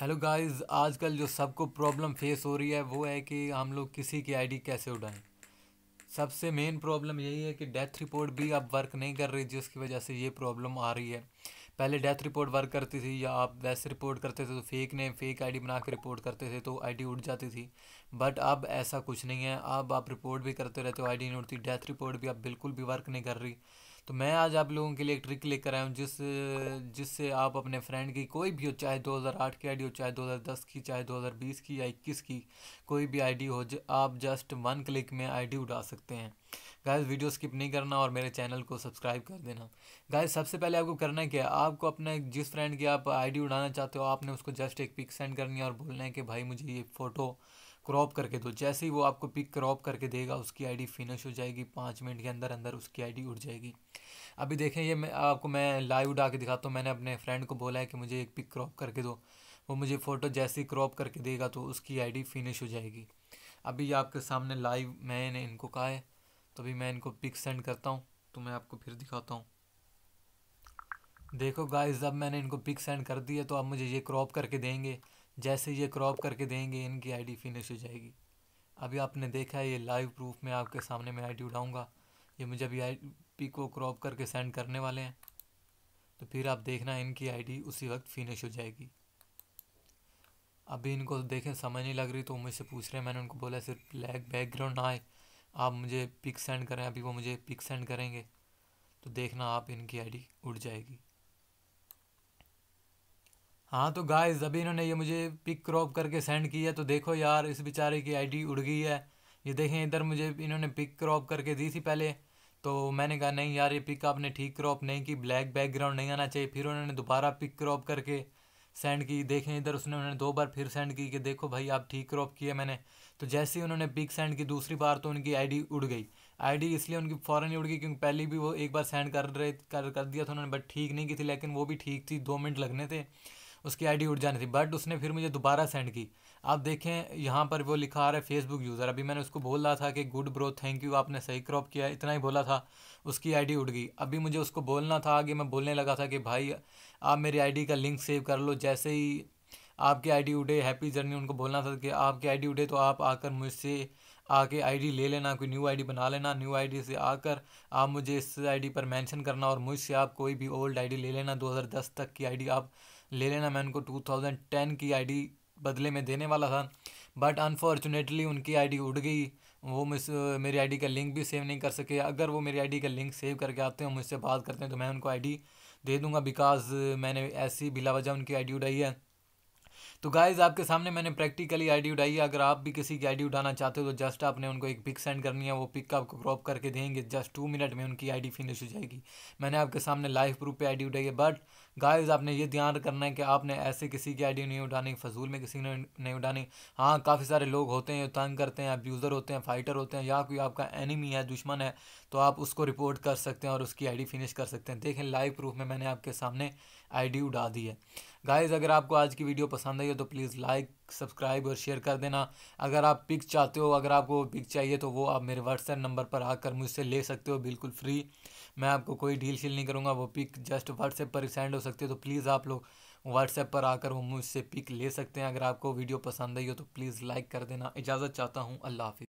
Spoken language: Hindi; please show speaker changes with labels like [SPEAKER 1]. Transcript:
[SPEAKER 1] हेलो गाइस आजकल जो सबको प्रॉब्लम फेस हो रही है वो है कि हम लोग किसी की आईडी कैसे उड़ाएं सबसे मेन प्रॉब्लम यही है कि डेथ रिपोर्ट भी अब वर्क नहीं कर रही जिसकी वजह से ये प्रॉब्लम आ रही है पहले डेथ रिपोर्ट वर्क करती थी या आप वैसे रिपोर्ट करते थे तो फेक ने फेक आईडी बना के रिपोर्ट करते थे तो आईडी उठ जाती थी बट अब ऐसा कुछ नहीं है अब आप रिपोर्ट भी करते रहते हो आईडी नहीं उठती डेथ रिपोर्ट भी अब बिल्कुल भी वर्क नहीं कर रही तो मैं आज आप लोगों के लिए एक ट्रिक लेकर आया हूँ जिस जिससे आप अपने फ्रेंड की कोई भी हो चाहे 2008 की आईडी हो चाहे 2010 की चाहे 2020 की या इक्कीस की कोई भी आईडी हो आप जस्ट वन क्लिक में आईडी उठा सकते हैं गाइस वीडियो स्किप नहीं करना और मेरे चैनल को सब्सक्राइब कर देना गाइस सबसे पहले आपको करना क्या है आपको अपने जिस फ्रेंड की आप आई उड़ाना चाहते हो आपने उसको जस्ट एक पिक सेंड करनी है और बोलना है कि भाई मुझे ये फ़ोटो क्रॉप करके दो जैसे ही वो आपको पिक क्रॉप करके देगा उसकी आईडी फिनिश हो जाएगी पाँच मिनट के अंदर अंदर उसकी आईडी उठ जाएगी अभी देखें ये मैं आपको मैं लाइव उठा के दिखाता हूँ मैंने अपने फ्रेंड को बोला है कि मुझे एक पिक क्रॉप करके दो वो मुझे फ़ोटो जैसे ही क्रॉप करके देगा तो उसकी आई फिनिश हो जाएगी अभी आपके सामने लाइव मैंने इनको कहा है तो अभी मैं इनको पिक सेंड करता हूँ तो मैं आपको फिर दिखाता हूँ देखो गाइस अब मैंने इनको पिक सेंड कर दिया है तो अब मुझे ये क्रॉप करके देंगे जैसे ये क्रॉप करके देंगे इनकी आईडी फिनिश हो जाएगी अभी आपने देखा है ये लाइव प्रूफ में आपके सामने मैं आईडी उड़ाऊँगा ये मुझे अभी आई को क्रॉप करके सेंड करने वाले हैं तो फिर आप देखना इनकी आईडी उसी वक्त फिनिश हो जाएगी अभी इनको देखें समझ नहीं लग रही तो मुझसे पूछ रहे हैं मैंने उनको बोला सिर्फ ब्लैक बैकग्राउंड ना आए आप मुझे पिक सेंड करें अभी वो मुझे पिक सेंड करेंगे तो देखना आप इनकी आईडी उड़ जाएगी हाँ तो गाइस अभी इन्होंने ये मुझे पिक क्रॉप करके सेंड किया तो देखो यार इस बेचारे की आईडी उड़ गई है ये देखें इधर मुझे इन्होंने पिक क्रॉप करके दी थी पहले तो मैंने कहा नहीं यार ये पिक आपने ठीक क्रॉप नहीं की ब्लैक बैकग्राउंड नहीं आना चाहिए फिर उन्होंने दोबारा पिक क्रॉप करके सेंड की देखें इधर उसने उन्होंने दो बार फिर सेंड की कि देखो भाई आप ठीक क्रॉप किए मैंने तो जैसे ही उन्होंने पिक सेंड की दूसरी बार तो उनकी आईडी उड़ गई आईडी इसलिए उनकी फ़ौरन ही उड़ गई क्योंकि पहले भी वो एक बार सेंड कर रहे कर कर दिया था उन्होंने बट ठीक नहीं की थी लेकिन वो भी ठीक थी दो मिनट लगने थे उसकी आईडी उठ जानी थी बट उसने फिर मुझे दोबारा सेंड की आप देखें यहाँ पर वो लिखा आ रहा है फेसबुक यूज़र अभी मैंने उसको बोल रहा था कि गुड ब्रो थैंक यू आपने सही क्रॉप किया इतना ही बोला था उसकी आईडी उड़ गई अभी मुझे उसको बोलना था आगे मैं बोलने लगा था कि भाई आप मेरी आई का लिंक सेव कर लो जैसे ही आपकी आई उड़े हैप्पी जर्नी उनको बोलना था कि आपकी आई उठे तो आप आकर मुझसे आके आईडी ले लेना कोई न्यू आईडी बना लेना न्यू आईडी से आकर आप मुझे इस आईडी पर मेंशन करना और मुझसे आप कोई भी ओल्ड आईडी ले लेना 2010 तक की आईडी आप ले लेना मैं उनको 2010 की आईडी बदले में देने वाला था बट अनफॉर्चुनेटली उनकी आईडी उड़ गई वो मुझ मेरी आईडी का लिंक भी सेव नहीं कर सके अगर वो मेरी आईडी का लिंक सेव करके आते हैं मुझसे बात करते हैं तो मैं उनको आईडी दे दूंगा बिकॉज मैंने ऐसी वजह उनकी आईडी उड़ाई है तो गाइज़ आपके सामने मैंने प्रैक्टिकली आईडी उठाई है अगर आप भी किसी की आईडी उठाना चाहते हो तो जस्ट आपने उनको एक पिक सेंड करनी है वो पिक आपको क्रॉप करके देंगे जस्ट टू मिनट में उनकी आईडी फिनिश हो जाएगी मैंने आपके सामने लाइव प्रूफ पे आईडी उठाई है बट गाइज़ आपने ये ध्यान करना है कि आपने ऐसे किसी की आईडी नहीं उठानी फजूल में किसी ने नहीं उठानी हाँ काफ़ी सारे लोग होते हैं तंग करते हैं अब्यूज़र होते हैं फाइटर होते हैं या कोई आपका एनिमी है दुश्मन है तो आप उसको रिपोर्ट कर सकते हैं और उसकी आई फिनिश कर सकते हैं देखें लाइव प्रूफ में मैंने आपके सामने आई उठा दी है गाइस अगर आपको आज की वीडियो पसंद आई हो तो प्लीज़ लाइक सब्सक्राइब और शेयर कर देना अगर आप पिक चाहते हो अगर आपको पिक चाहिए तो वो आप मेरे व्हाट्सएप नंबर पर आकर मुझसे ले सकते हो बिल्कुल फ्री मैं आपको कोई डील शील नहीं करूँगा वो पिक जस्ट व्हाट्सएप पर सेंड हो सकती है तो प्लीज़ आप लोग व्हाट्सएप पर आकर वो मुझसे पिक ले सकते हैं अगर आपको वीडियो पसंद आई हो तो प्लीज़ लाइक कर देना इजाज़त चाहता हूँ अल्लाह हाफि